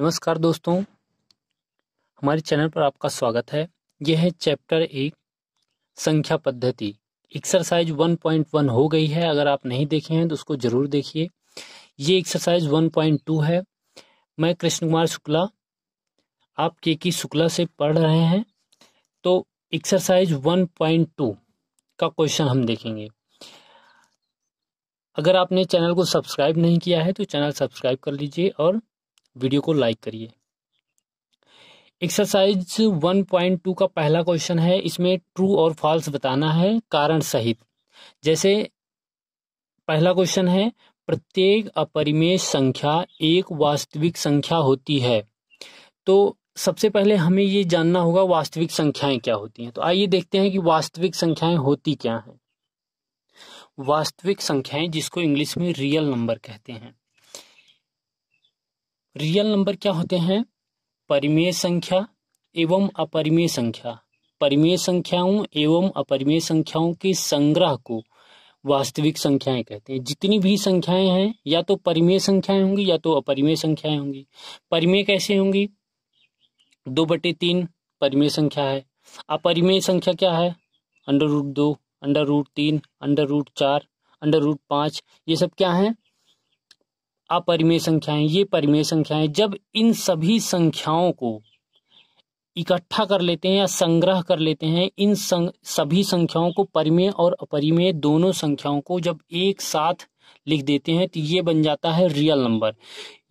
नमस्कार दोस्तों हमारे चैनल पर आपका स्वागत है यह है चैप्टर एक संख्या पद्धति एक्सरसाइज 1.1 हो गई है अगर आप नहीं देखे हैं तो उसको ज़रूर देखिए ये एक्सरसाइज 1.2 है मैं कृष्ण कुमार शुक्ला आप के की शुक्ला से पढ़ रहे हैं तो एक्सरसाइज 1.2 का क्वेश्चन हम देखेंगे अगर आपने चैनल को सब्सक्राइब नहीं किया है तो चैनल सब्सक्राइब कर लीजिए और वीडियो को लाइक करिए एक्सरसाइज 1.2 का पहला क्वेश्चन है इसमें ट्रू और फॉल्स बताना है कारण सहित जैसे पहला क्वेश्चन है प्रत्येक अपरिमेय संख्या एक वास्तविक संख्या होती है तो सबसे पहले हमें ये जानना होगा वास्तविक संख्याएं क्या होती हैं तो आइए देखते हैं कि वास्तविक संख्याएं होती क्या हैं वास्तविक संख्याएं जिसको इंग्लिश में रियल नंबर कहते हैं रियल नंबर क्या होते हैं परिमेय संख्या एवं अपरिमेय संख्या परिमेय संख्याओं एवं अपरिमेय संख्याओं के संग्रह को वास्तविक संख्याएं कहते हैं जितनी भी संख्याएं हैं या तो परिमेय संख्याएं होंगी या तो अपरिमेय संख्याएं होंगी परिमेय कैसे होंगी दो बटे तीन परिमेय संख्या है अपरिमेय संख्या क्या है अंडर रूट दो अंडर रूट तीन अंडर रूट चार अंडर रूट पाँच ये सब क्या हैं अपरिमेय संख्याएं ये परिमेय संख्याएं जब इन सभी संख्याओं को इकट्ठा कर लेते हैं या संग्रह कर लेते हैं इन संग, सभी संख्याओं को परिमेय और अपरिमेय दोनों संख्याओं को जब एक साथ लिख देते हैं तो ये बन जाता है रियल नंबर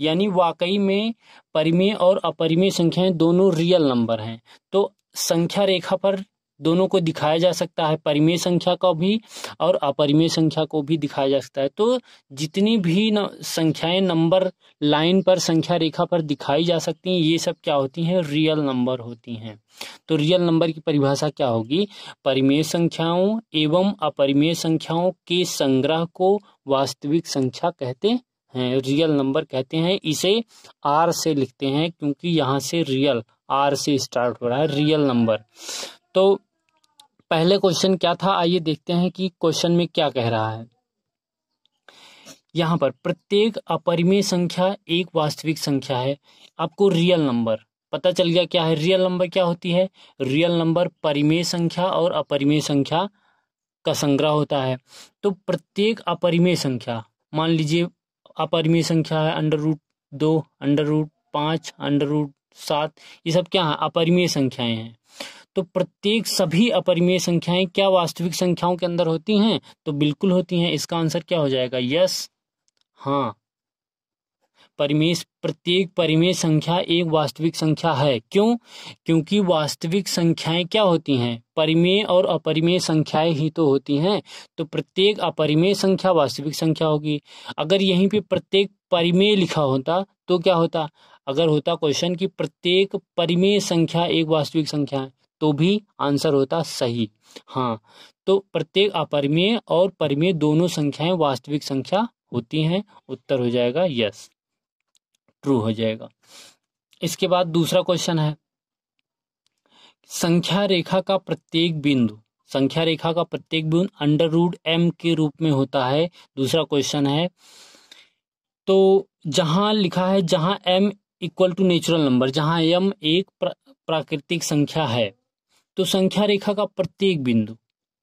यानी वाकई में परिमेय और अपरिमेय संख्याएं दोनों रियल नंबर हैं तो संख्या रेखा पर दोनों को दिखाया जा सकता है परिमेय संख्या को भी और अपरिमेय संख्या को भी दिखाया जा सकता है तो जितनी भी न, संख्याएं नंबर लाइन पर संख्या रेखा पर दिखाई जा सकती हैं ये सब क्या होती हैं रियल नंबर होती हैं तो रियल नंबर की परिभाषा क्या होगी परिमेय संख्याओं एवं अपरिमेय संख्याओं के संग्रह को वास्तविक संख्या कहते हैं रियल नंबर कहते हैं इसे आर से लिखते हैं क्योंकि यहाँ से रियल आर से स्टार्ट हो रहा है रियल नंबर तो पहले क्वेश्चन क्या था आइए देखते हैं कि क्वेश्चन में क्या कह रहा है यहां पर प्रत्येक अपरिमेय संख्या एक वास्तविक संख्या है आपको रियल नंबर पता चल गया क्या है रियल नंबर क्या होती है रियल नंबर परिमेय संख्या और अपरिमेय संख्या का संग्रह होता है तो प्रत्येक अपरिमेय संख्या मान लीजिए अपरिमेय संख्या है अंडर रूट दो अंडर रूट पांच अंडर रूट सात ये सब क्या है अपरिमेय संख्याएं हैं तो प्रत्येक सभी अपरिमेय संख्याएं क्या वास्तविक संख्याओं के अंदर होती हैं तो बिल्कुल होती हैं इसका आंसर क्या हो जाएगा यस हाँ परिमेय प्रत्येक परिमेय संख्या एक वास्तविक संख्या है क्यों क्योंकि वास्तविक संख्याएं क्या होती हैं परिमेय और अपरिमेय संख्याएं ही तो होती हैं तो प्रत्येक अपरिमेय संख्या वास्तविक संख्या होगी अगर यहीं पे प्रत्येक परिमेय लिखा होता तो क्या होता अगर होता क्वेश्चन कि प्रत्येक परिमेय संख्या एक वास्तविक संख्या है तो भी आंसर होता सही हाँ तो प्रत्येक अपरिमेय और परिमेय दोनों संख्याएं वास्तविक संख्या होती हैं उत्तर हो जाएगा यस ट्रू हो जाएगा इसके बाद दूसरा क्वेश्चन है संख्या रेखा का प्रत्येक बिंदु संख्या रेखा का प्रत्येक बिंदु अंडर रूट एम के रूप में होता है दूसरा क्वेश्चन है तो जहां लिखा है जहां M equal to natural number जहां एम एक प्राकृतिक संख्या है तो संख्या रेखा का प्रत्येक बिंदु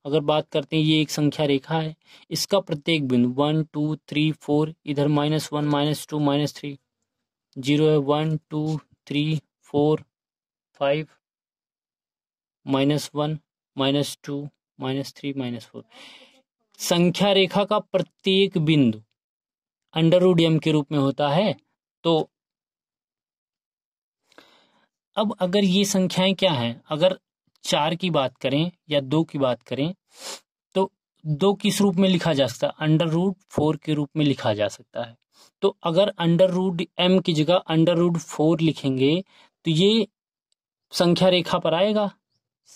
अगर बात करते हैं ये एक संख्या रेखा है इसका प्रत्येक बिंदु वन टू थ्री फोर इधर minus one minus two minus three zero है one two three four five minus one minus two minus three minus four संख्या रेखा का प्रत्येक बिंदु अंडर उडियम के रूप में होता है तो अब अगर ये संख्याएं क्या हैं अगर चार की बात करें या दो की बात करें तो दो किस रूप में लिखा जा सकता है अंडर रूट फोर के रूप में लिखा जा सकता है तो अगर अंडर रूट एम की जगह अंडर रूट फोर लिखेंगे तो ये संख्या रेखा पर आएगा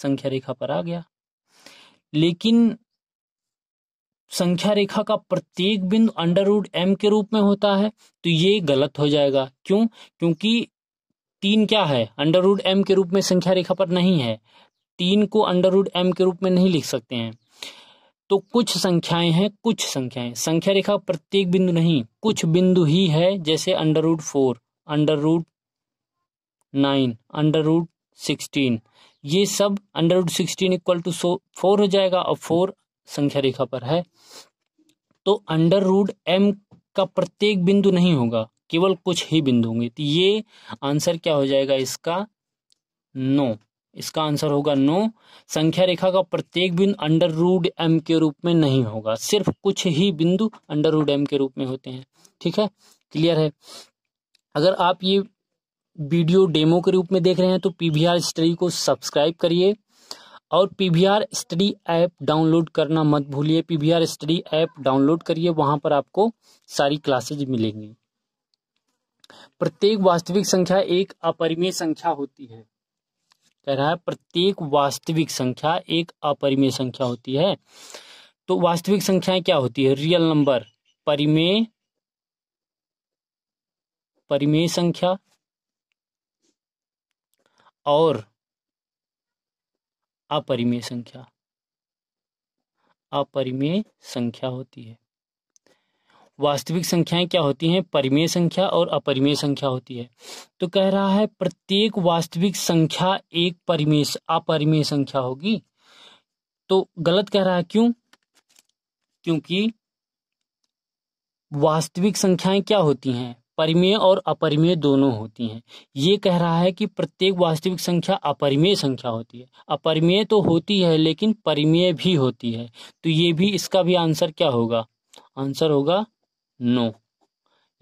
संख्या रेखा पर आ गया लेकिन संख्या रेखा का प्रत्येक बिंदु अंडर रूट एम के रूप में होता है तो ये गलत हो जाएगा क्यों क्योंकि तीन क्या है अंडर रूट एम के रूप में संख्या रेखा पर नहीं है तीन को अंडर रूट एम के रूप में नहीं लिख सकते हैं तो कुछ संख्याएं हैं कुछ संख्याएं संख्या रेखा प्रत्येक बिंदु नहीं कुछ बिंदु ही है जैसे under root four under root nine under root sixteen ये सब under root sixteen equal to so four हो जाएगा और फोर संख्या रेखा पर है तो अंडर रूट एम का प्रत्येक बिंदु नहीं होगा केवल कुछ ही बिंदु होंगे तो ये आंसर क्या हो जाएगा इसका नो no. इसका आंसर होगा नो संख्या रेखा का प्रत्येक बिंदु अंडर रूड एम के रूप में नहीं होगा सिर्फ कुछ ही बिंदु अंडर रूड एम के रूप में होते हैं ठीक है क्लियर है अगर आप ये वीडियो डेमो के रूप में देख रहे हैं तो पीवीआर स्टडी को सब्सक्राइब करिए और पीवीआर स्टडी ऐप डाउनलोड करना मत भूलिए पीवीआर स्टडी ऐप डाउनलोड करिए वहां पर आपको सारी क्लासेज मिलेंगी प्रत्येक वास्तविक संख्या एक अपरिमेय संख्या होती है कह रहा है प्रत्येक वास्तविक संख्या एक अपरिमेय संख्या होती है तो वास्तविक संख्याएं क्या होती है रियल नंबर परिमेय परिमेय संख्या और अपरिमेय संख्या अपरिमेय संख्या होती है वास्तविक संख्याएं क्या होती हैं परिमेय संख्या और अपरिमेय संख्या होती है तो कह रहा है प्रत्येक वास्तविक संख्या एक परिमेय अपरिमेय संख्या होगी तो गलत कह रहा है क्यों क्योंकि वास्तविक संख्याएं क्या होती हैं परिमेय और अपरिमेय दोनों होती हैं ये कह रहा है कि प्रत्येक वास्तविक संख्या अपरिमेय संख्या होती है अपरिमेय तो होती है लेकिन परिमेय भी होती है तो ये भी इसका भी आंसर क्या होगा आंसर होगा नो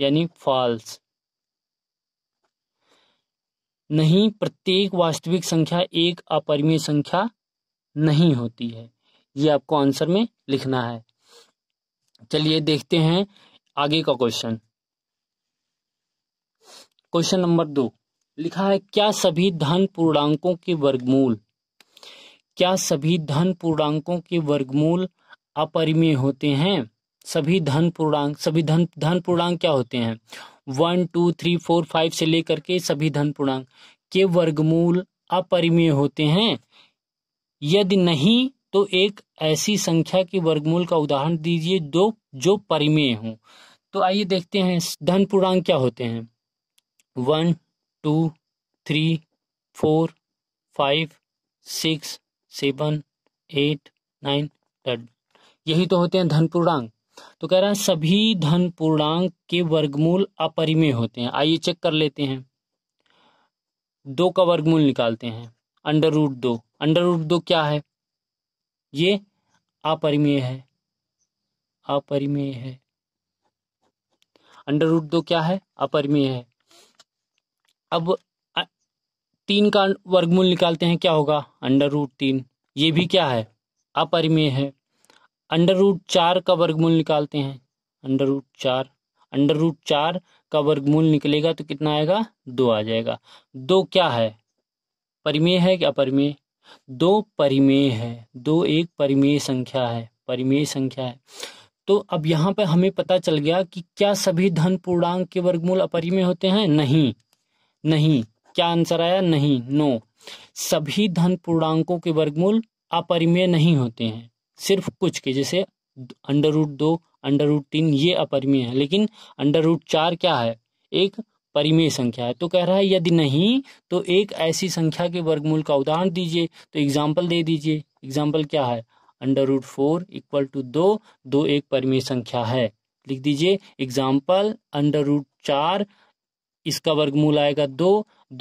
यानी फॉल्स नहीं प्रत्येक वास्तविक संख्या एक अपरिमेय संख्या नहीं होती है ये आपको आंसर में लिखना है चलिए देखते हैं आगे का क्वेश्चन क्वेश्चन नंबर दो लिखा है क्या सभी धन पूर्णांकों के वर्गमूल क्या सभी धन पूर्णांकों के वर्गमूल अपरिमेय होते हैं सभी धन पूर्णांक सभी धन धन पूर्णांक क्या होते हैं one two three four five से लेकर के सभी धन पूर्णांक के वर्गमूल अपरिमेय होते हैं यदि नहीं तो एक ऐसी संख्या के वर्गमूल का उदाहरण दीजिए जो जो परिमेय हो तो आइए देखते हैं धन पूर्णांक क्या होते हैं one two three four five six seven eight nine ten यही तो होते हैं धन पूर्णांक तो कह रहा है सभी धन पूर्णांक के वर्गमूल अपरिमेय होते हैं आइए चेक कर लेते हैं दो का वर्गमूल निकालते हैं अंडर रूट दो अंडर रूट दो क्या है ये अपरिमेय है अपरिमेय है अंडर रूट दो क्या है अपरिमेय है अब तीन का वर्गमूल निकालते हैं क्या होगा अंडर रूट तीन ये भी क्या है अपरिमेय है अंडर रूट चार का वर्गमूल निकालते हैं अंडर रूट चार अंडर रूट चार का वर्गमूल निकलेगा तो कितना आएगा दो आ जाएगा दो क्या है परिमेय है क्या परिमेय दो परिमेय है दो एक परिमेय संख्या है परिमेय संख्या है तो अब यहाँ पर हमें पता चल गया कि क्या सभी धन पूर्णांक के वर्गमूल अपरिमेय होते हैं नहीं नहीं क्या आंसर आया नहीं नो सभी धन पूर्णांकों के वर्गमूल अपरिमेय नहीं होते हैं सिर्फ कुछ के जैसे अंडर रूट दो अंडर रूट तीन ये अपरिमेय है लेकिन अंडर रूट चार क्या है एक परिमेय संख्या है तो कह रहा है यदि नहीं तो एक ऐसी संख्या के वर्गमूल का उदाहरण दीजिए तो एग्जाम्पल दे दीजिए एग्जाम्पल क्या है under root four equal to दो दो एक परिमेय संख्या है लिख दीजिए एग्जाम्पल अंडर रूट चार इसका वर्गमूल आएगा दो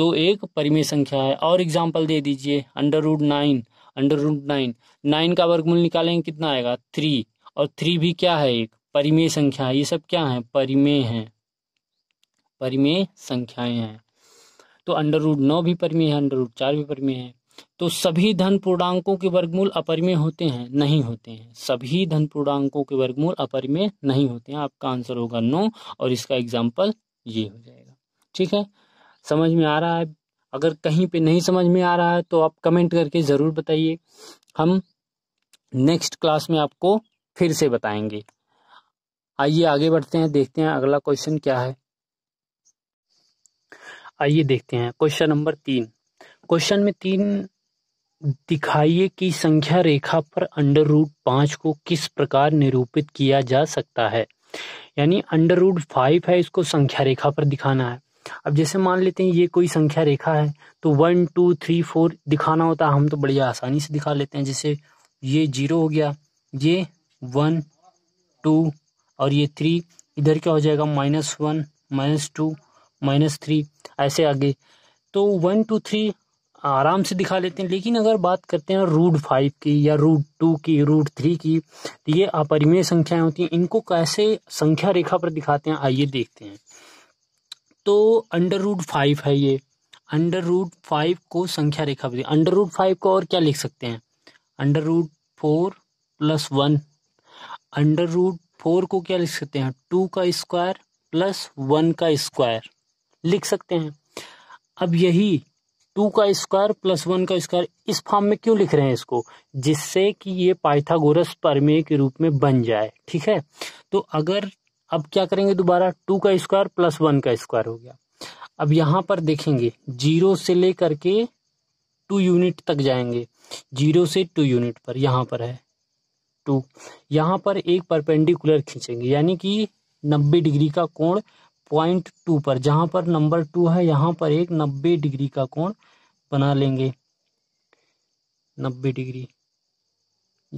दो एक परिमेय संख्या है और एग्जाम्पल दे दीजिए under root nine under root nine nine का वर्गमूल निकालेंगे कितना आएगा थ्री और थ्री भी क्या है एक परिमेय संख्या ये सब क्या है परिमेय है परिमेय संख्याएं हैं तो अंडर रूट नौ भी परिमेय है अंडर रूट चार भी परिमेय है तो सभी धन पूर्णांकों के वर्गमूल अपरिमेय होते हैं नहीं होते हैं सभी धन पूर्णांकों के वर्गमूल अपरिमेय नहीं होते हैं आपका आंसर होगा नौ और इसका एग्जाम्पल ये हो जाएगा ठीक है समझ में आ रहा है अगर कहीं पे नहीं समझ में आ रहा है तो आप कमेंट करके ज़रूर बताइए हम नेक्स्ट क्लास में आपको फिर से बताएंगे आइए आगे बढ़ते हैं देखते हैं अगला क्वेश्चन क्या है आइए देखते हैं क्वेश्चन नंबर तीन क्वेश्चन में तीन दिखाइए कि संख्या रेखा पर अंडर रूट पांच को किस प्रकार निरूपित किया जा सकता है यानी अंडर रूट फाइव है इसको संख्या रेखा पर दिखाना है अब जैसे मान लेते हैं ये कोई संख्या रेखा है तो वन टू थ्री फोर दिखाना होता है हम तो बढ़िया आसानी से दिखा लेते हैं जैसे ये जीरो हो गया ये वन टू और ये थ्री इधर क्या हो जाएगा minus one minus two minus three ऐसे आगे तो वन टू थ्री आराम से दिखा लेते हैं लेकिन अगर बात करते हैं रूट फाइव की या रूट टू की रूट थ्री की तो ये अपरिमेय संख्याएं होती हैं इनको कैसे संख्या रेखा पर दिखाते हैं आइए देखते हैं तो अंडर रूट फाइव है ये अंडर रूट फाइव को संख्या रेखा विधि अंडर रूट फाइव को और क्या लिख सकते हैं under root four plus one under root four को क्या लिख सकते हैं टू का स्क्वायर प्लस वन का स्क्वायर लिख सकते हैं अब यही टू का स्क्वायर प्लस वन का स्क्वायर इस फॉर्म में क्यों लिख रहे हैं इसको जिससे कि ये पाइथागोरस प्रमेय के रूप में बन जाए ठीक है तो अगर अब क्या करेंगे दोबारा टू का स्क्वायर प्लस वन का स्क्वायर हो गया अब यहां पर देखेंगे जीरो से लेकर के टू यूनिट तक जाएंगे जीरो से टू यूनिट पर यहां पर है टू यहां पर एक परपेंडिकुलर खींचेंगे यानी कि नब्बे डिग्री का कोण पॉइंट टू पर जहां पर नंबर टू है यहां पर एक नब्बे डिग्री का कोण बना लेंगे नब्बे डिग्री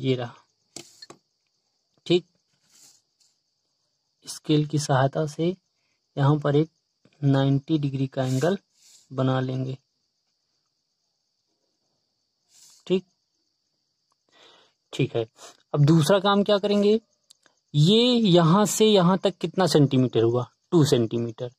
ये रहा स्केल की सहायता से यहाँ पर एक 90 डिग्री का एंगल बना लेंगे ठीक ठीक है अब दूसरा काम क्या करेंगे ये यहाँ से यहाँ तक कितना सेंटीमीटर हुआ टू सेंटीमीटर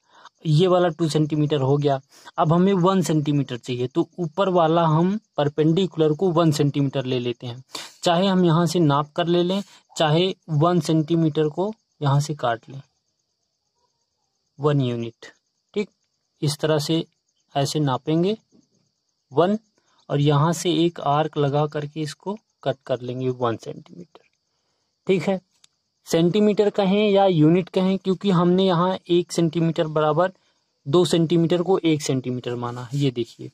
ये वाला टू सेंटीमीटर हो गया अब हमें वन सेंटीमीटर चाहिए तो ऊपर वाला हम परपेंडिकुलर को वन सेंटीमीटर ले लेते हैं चाहे हम यहाँ से नाप कर ले लें चाहे वन सेंटीमीटर को यहाँ से काट लें वन यूनिट ठीक इस तरह से ऐसे नापेंगे वन और यहाँ से एक आर्क लगा करके इसको कट कर लेंगे वन सेंटीमीटर ठीक है सेंटीमीटर कहें या यूनिट कहें क्योंकि हमने यहाँ एक सेंटीमीटर बराबर दो सेंटीमीटर को एक सेंटीमीटर माना है ये देखिए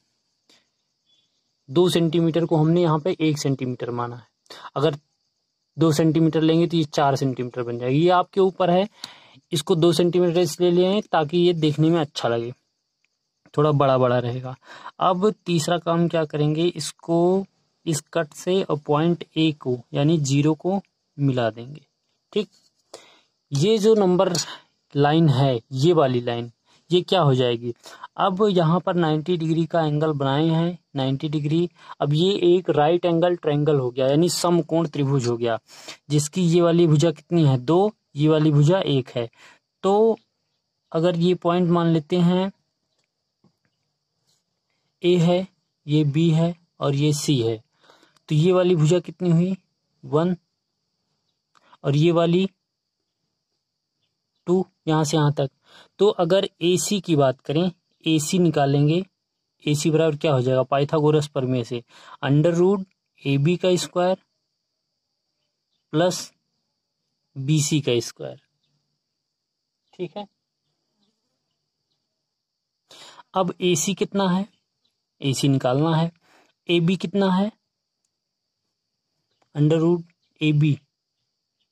दो सेंटीमीटर को हमने यहाँ पे एक सेंटीमीटर माना है अगर दो सेंटीमीटर लेंगे तो ये चार सेंटीमीटर बन जाएगी ये आपके ऊपर है इसको दो सेंटीमीटर इसलिए लें ताकि ये देखने में अच्छा लगे थोड़ा बड़ा बड़ा रहेगा अब तीसरा काम क्या करेंगे इसको इस कट से और पॉइंट ए को यानी जीरो को मिला देंगे ठीक ये जो नंबर लाइन है ये वाली लाइन ये क्या हो जाएगी अब यहाँ पर 90 डिग्री का एंगल बनाए हैं 90 डिग्री अब ये एक राइट एंगल ट्रायंगल हो गया यानी समकोण त्रिभुज हो गया जिसकी ये वाली भुजा कितनी है दो ये वाली भुजा एक है तो अगर ये पॉइंट मान लेते हैं ए है ये बी है और ये सी है तो ये वाली भुजा कितनी हुई वन और ये वाली टू यहां से यहां तक तो अगर एसी की बात करें एसी निकालेंगे एसी बराबर क्या हो जाएगा पाइथागोरस में से अंडर रूट ए बी का स्क्वायर प्लस बी सी का स्क्वायर ठीक है अब ए सी कितना है ए सी निकालना है ए बी कितना है under root A B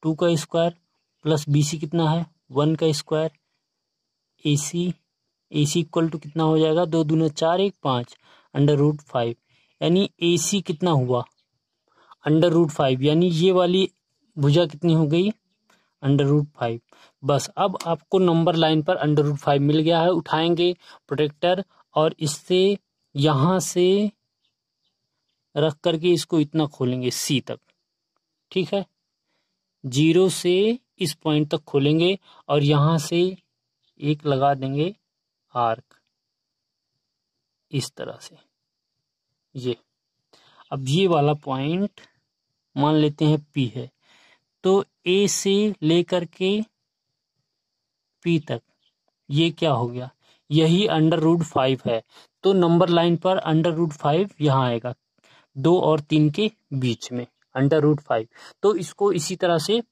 two का स्क्वायर प्लस बी सी कितना है वन का square A C A C equal to कितना हो जाएगा दो दूना चार एक पाँच अंडर रूट फाइव यानी ए सी कितना हुआ अंडर रूट फाइव यानी ये वाली भुजा कितनी हो गई अंडर रूट फाइव बस अब आपको नंबर लाइन पर अंडर रूट फाइव मिल गया है उठाएंगे प्रोटेक्टर और इससे यहाँ से रख करके इसको इतना खोलेंगे सी तक ठीक है जीरो से इस पॉइंट तक खोलेंगे और यहाँ से एक लगा देंगे आर्क इस तरह से ये अब ये वाला पॉइंट मान लेते हैं पी है तो ए से लेकर के पी तक ये क्या हो गया यही अंडर रूट फाइव है तो नंबर लाइन पर अंडर रूट फाइव यहां आएगा दो और तीन के बीच में अंडर रूट फाइव तो इसको इसी तरह से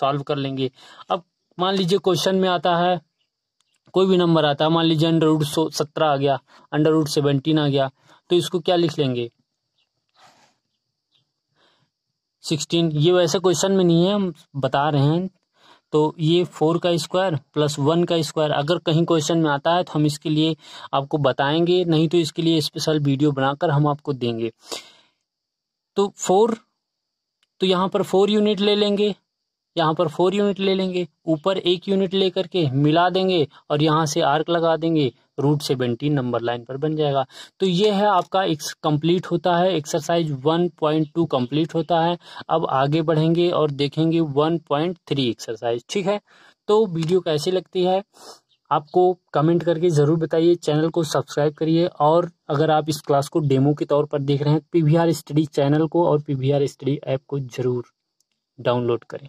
सॉल्व कर लेंगे अब मान लीजिए क्वेश्चन में आता है कोई भी नंबर आता है मान लीजिए अंडर रूट सत्रह आ गया अंडर रूट सेवनटीन आ गया तो इसको क्या लिख लेंगे सिक्सटीन ये वैसे क्वेश्चन में नहीं है हम बता रहे हैं तो ये फोर का स्क्वायर प्लस वन का स्क्वायर अगर कहीं क्वेश्चन में आता है तो हम इसके लिए आपको बताएंगे नहीं तो इसके लिए स्पेशल वीडियो बनाकर हम आपको देंगे तो फोर तो यहाँ पर फोर यूनिट ले लेंगे यहाँ पर फोर यूनिट ले लेंगे ऊपर एक यूनिट ले करके मिला देंगे और यहाँ से आर्क लगा देंगे रूट सेवेंटीन नंबर लाइन पर बन जाएगा तो ये है आपका कंप्लीट होता है exercise one point two complete होता है अब आगे बढ़ेंगे और देखेंगे वन पॉइंट थ्री एक्सरसाइज ठीक है तो वीडियो कैसी लगती है आपको कमेंट करके ज़रूर बताइए चैनल को सब्सक्राइब करिए और अगर आप इस क्लास को डेमो के तौर पर देख रहे हैं P V R study channel को और P V R study app को ज़रूर डाउनलोड करें